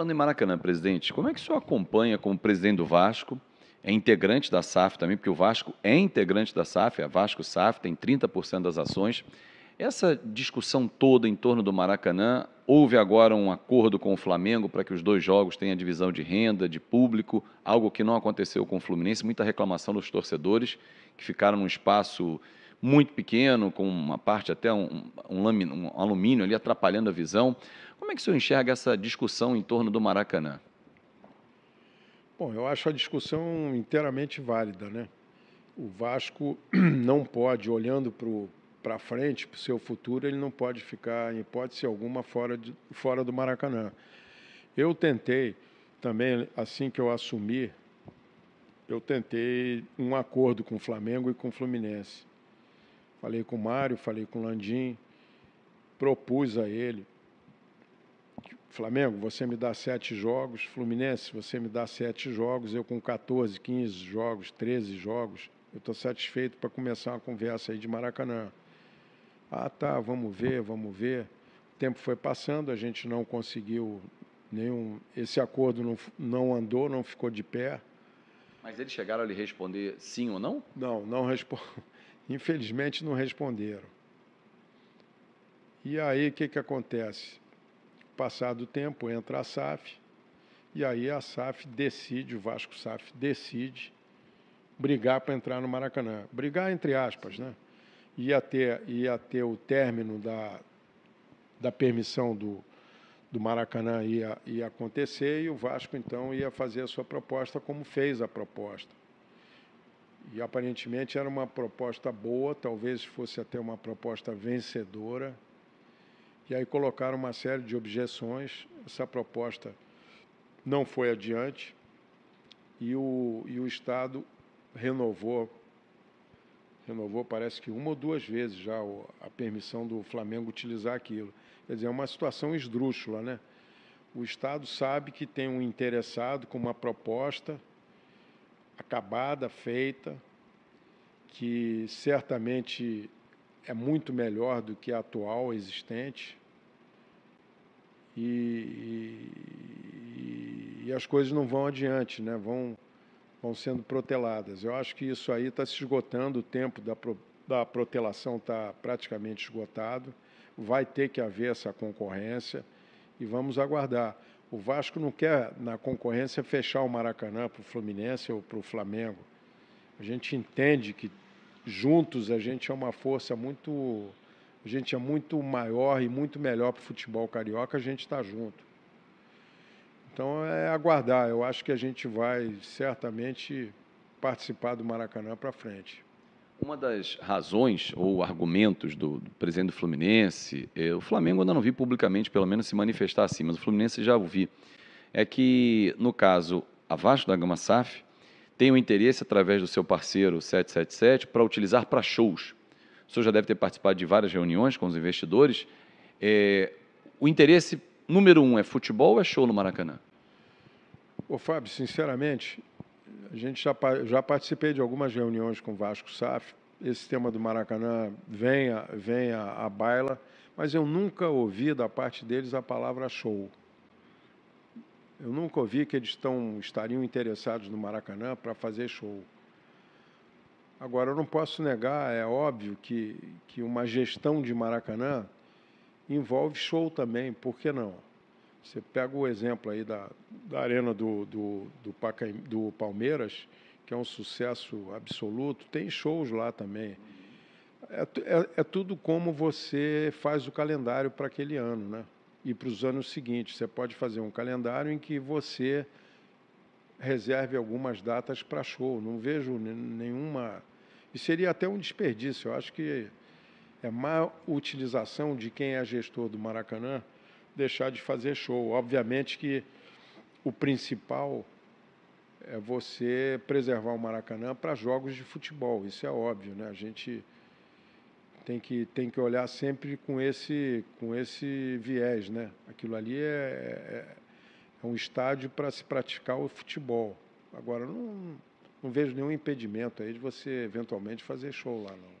Falando em Maracanã, presidente, como é que o senhor acompanha como presidente do Vasco? É integrante da SAF também, porque o Vasco é integrante da SAF, é a Vasco SAF tem 30% das ações. Essa discussão toda em torno do Maracanã, houve agora um acordo com o Flamengo para que os dois jogos tenham divisão de renda, de público, algo que não aconteceu com o Fluminense, muita reclamação dos torcedores que ficaram num espaço muito pequeno, com uma parte até um, um, um alumínio ali atrapalhando a visão. Como é que o senhor enxerga essa discussão em torno do Maracanã? Bom, eu acho a discussão inteiramente válida, né? O Vasco não pode, olhando para frente, para o seu futuro, ele não pode ficar, em hipótese alguma, fora, de, fora do Maracanã. Eu tentei também, assim que eu assumi, eu tentei um acordo com o Flamengo e com o Fluminense. Falei com o Mário, falei com o Landim, propus a ele. Flamengo, você me dá sete jogos. Fluminense, você me dá sete jogos. Eu com 14, 15 jogos, 13 jogos. Eu estou satisfeito para começar uma conversa aí de Maracanã. Ah, tá, vamos ver, vamos ver. O tempo foi passando, a gente não conseguiu nenhum. Esse acordo não, não andou, não ficou de pé. Mas eles chegaram a lhe responder sim ou não? Não, não responde. Infelizmente não responderam. E aí o que, que acontece? Passado o tempo, entra a SAF, e aí a SAF decide, o Vasco SAF decide brigar para entrar no Maracanã. Brigar entre aspas, né? Ia ter, ia ter o término da, da permissão do, do Maracanã ia, ia acontecer e o Vasco então ia fazer a sua proposta como fez a proposta e aparentemente era uma proposta boa, talvez fosse até uma proposta vencedora. E aí colocaram uma série de objeções, essa proposta não foi adiante e o, e o Estado renovou, renovou parece que uma ou duas vezes já a permissão do Flamengo utilizar aquilo. Quer dizer, é uma situação esdrúxula, né? O Estado sabe que tem um interessado com uma proposta acabada, feita, que certamente é muito melhor do que a atual existente. E, e, e as coisas não vão adiante, né? vão, vão sendo proteladas. Eu acho que isso aí está se esgotando, o tempo da, pro, da protelação está praticamente esgotado. Vai ter que haver essa concorrência e vamos aguardar. O Vasco não quer, na concorrência, fechar o Maracanã para o Fluminense ou para o Flamengo. A gente entende que juntos a gente é uma força muito. A gente é muito maior e muito melhor para o futebol carioca, a gente está junto. Então é aguardar. Eu acho que a gente vai certamente participar do Maracanã para frente. Uma das razões ou argumentos do, do presidente do Fluminense, eh, o Flamengo ainda não vi publicamente, pelo menos, se manifestar assim, mas o Fluminense já ouvi, é que, no caso, a Vasco da Gama SAF tem o um interesse, através do seu parceiro 777, para utilizar para shows. O senhor já deve ter participado de várias reuniões com os investidores. Eh, o interesse número um é futebol ou é show no Maracanã? Ô, Fábio, sinceramente, a gente já, já participei de algumas reuniões com o Vasco SAF. Esse tema do Maracanã vem, a, vem a, a baila, mas eu nunca ouvi da parte deles a palavra show. Eu nunca ouvi que eles estão, estariam interessados no Maracanã para fazer show. Agora, eu não posso negar, é óbvio que, que uma gestão de Maracanã envolve show também, por que não? Você pega o exemplo aí da, da arena do, do, do, Pacaim, do Palmeiras, que é um sucesso absoluto, tem shows lá também. É, é, é tudo como você faz o calendário para aquele ano, né? E para os anos seguintes. Você pode fazer um calendário em que você reserve algumas datas para show. Não vejo nenhuma. E seria até um desperdício. Eu acho que é má utilização de quem é gestor do Maracanã deixar de fazer show. Obviamente que o principal é você preservar o Maracanã para jogos de futebol, isso é óbvio, né? A gente tem que, tem que olhar sempre com esse, com esse viés, né? Aquilo ali é, é, é um estádio para se praticar o futebol. Agora, não, não vejo nenhum impedimento aí de você eventualmente fazer show lá, não.